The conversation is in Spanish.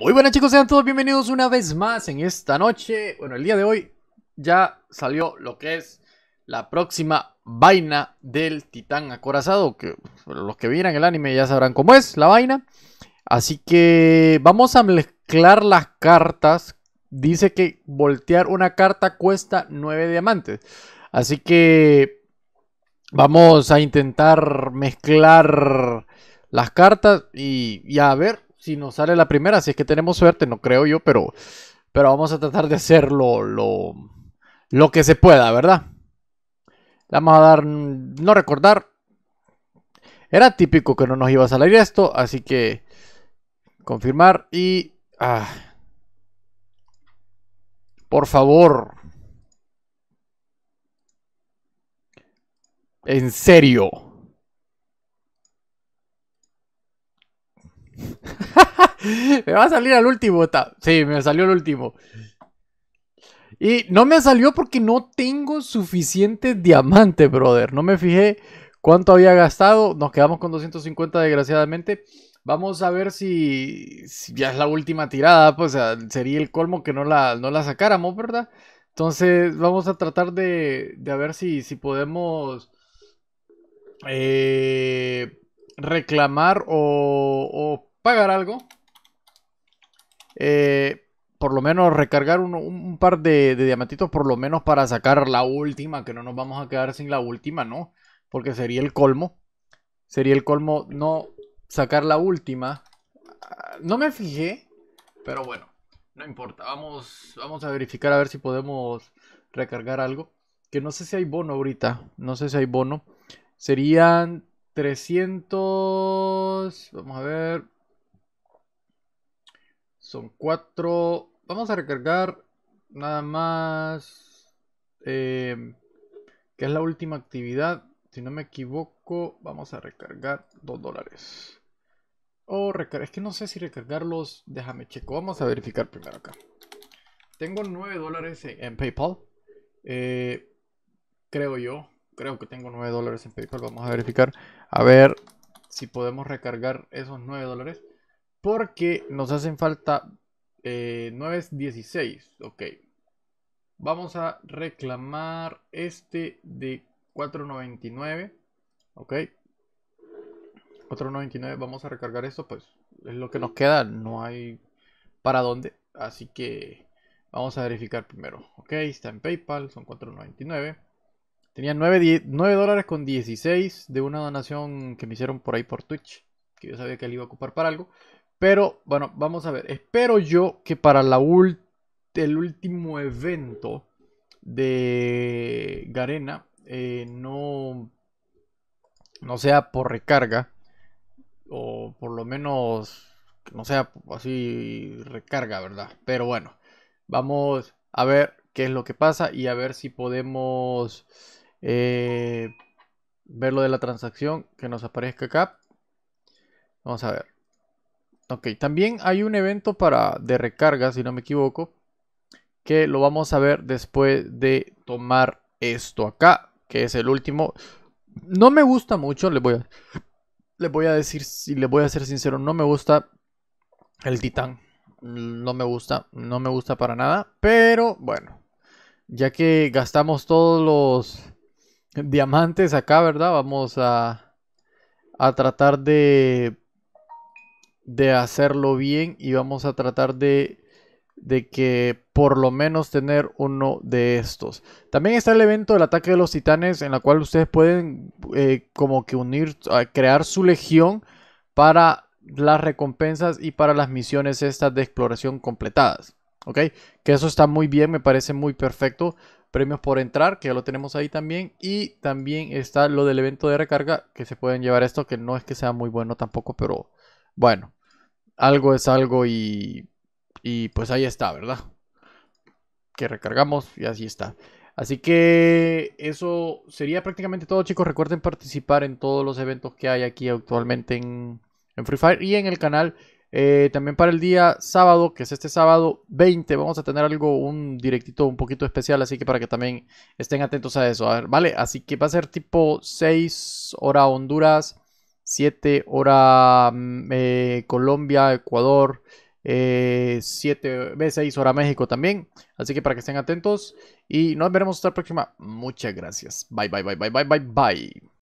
Muy buenas chicos, sean todos bienvenidos una vez más en esta noche. Bueno, el día de hoy ya salió lo que es la próxima vaina del titán acorazado. Que los que vieran el anime ya sabrán cómo es la vaina. Así que vamos a mezclar las cartas. Dice que voltear una carta cuesta 9 diamantes. Así que vamos a intentar mezclar las cartas y, y a ver si nos sale la primera, si es que tenemos suerte, no creo yo, pero, pero vamos a tratar de hacerlo lo, lo, que se pueda, ¿verdad? vamos a dar, no recordar. Era típico que no nos iba a salir esto, así que confirmar y... Ah, por favor. En serio. me va a salir al último. Sí, me salió el último. Y no me salió porque no tengo suficiente diamante, brother. No me fijé cuánto había gastado. Nos quedamos con 250, desgraciadamente. Vamos a ver si, ya es la última tirada. Pues sería el colmo que no la, sacáramos, ¿verdad? Entonces vamos a tratar de, ver si, si podemos eh, reclamar o pagar algo. Eh, por lo menos recargar un, par de, diamantitos, por lo menos para sacar la última, que no nos vamos a quedar sin la última, ¿no? Porque sería el colmo. Sería el colmo no sacar la última. No me fijé, pero bueno, no importa. Vamos, vamos a verificar a ver si podemos recargar algo. Que no sé si hay bono ahorita. No sé si hay bono. Serían 300... Vamos a ver. Son cuatro. Vamos a recargar nada más. Eh, que es la última actividad. Si no me equivoco, vamos a recargar dos dólares. O Es que no sé si recargarlos. Déjame checo. Vamos a verificar primero acá. Tengo nueve dólares en, PayPal. Eh, creo yo. Creo que tengo nueve dólares en PayPal. Vamos a verificar. A ver si podemos recargar esos nueve dólares. Porque nos hacen falta eh, 9 16. Ok. Vamos a reclamar este de 4.99. Ok. 4.99. Vamos a recargar esto. Pues es lo que nos queda. No hay para dónde. Así que vamos a verificar primero. Ok. Está en PayPal. Son 4.99. Tenía 9, 9 dólares con 16 de una donación que me hicieron por ahí por Twitch. Que yo sabía que él iba a ocupar para algo. Pero bueno, vamos a ver. Espero yo que para el último evento de Garena eh, no, no sea por recarga. O por lo menos no sea así recarga, ¿verdad? Pero bueno, vamos a ver qué es lo que pasa y a ver si podemos eh, ver lo de la transacción que nos aparezca acá. Vamos a ver. Ok, también hay un evento para, de recarga, si no me equivoco, que lo vamos a ver después de tomar esto acá, que es el último. No me gusta mucho, le voy a, voy a decir, si le voy a ser sincero, no me gusta el titán. No me gusta, no me gusta para nada, pero bueno, ya que gastamos todos los diamantes acá, ¿verdad? Vamos a, a tratar de de hacerlo bien y vamos a tratar de, de que por lo menos tener uno de estos. También está el evento del ataque de los titanes en la cual ustedes pueden eh, como que unir, crear su legión para las recompensas y para las misiones estas de exploración completadas. ¿Ok? Que eso está muy bien, me parece muy perfecto. Premios por entrar, que ya lo tenemos ahí también. Y también está lo del evento de recarga, que se pueden llevar esto, que no es que sea muy bueno tampoco, pero bueno algo es algo y, y pues ahí está, ¿verdad? Que recargamos y así está. Así que eso sería prácticamente todo, chicos. Recuerden participar en todos los eventos que hay aquí actualmente en, Free Fire y en el canal. Eh, también para el día sábado, que es este sábado 20, vamos a tener algo, un directito un poquito especial, así que para que también estén atentos a eso, a ver, ¿vale? Así que va a ser tipo 6 hora Honduras, 7 hora mm, eh, Colombia, Ecuador, 7 veces 6 hora México también. Así que para que estén atentos y nos veremos hasta la próxima. Muchas gracias. Bye, bye, bye, bye, bye, bye, bye.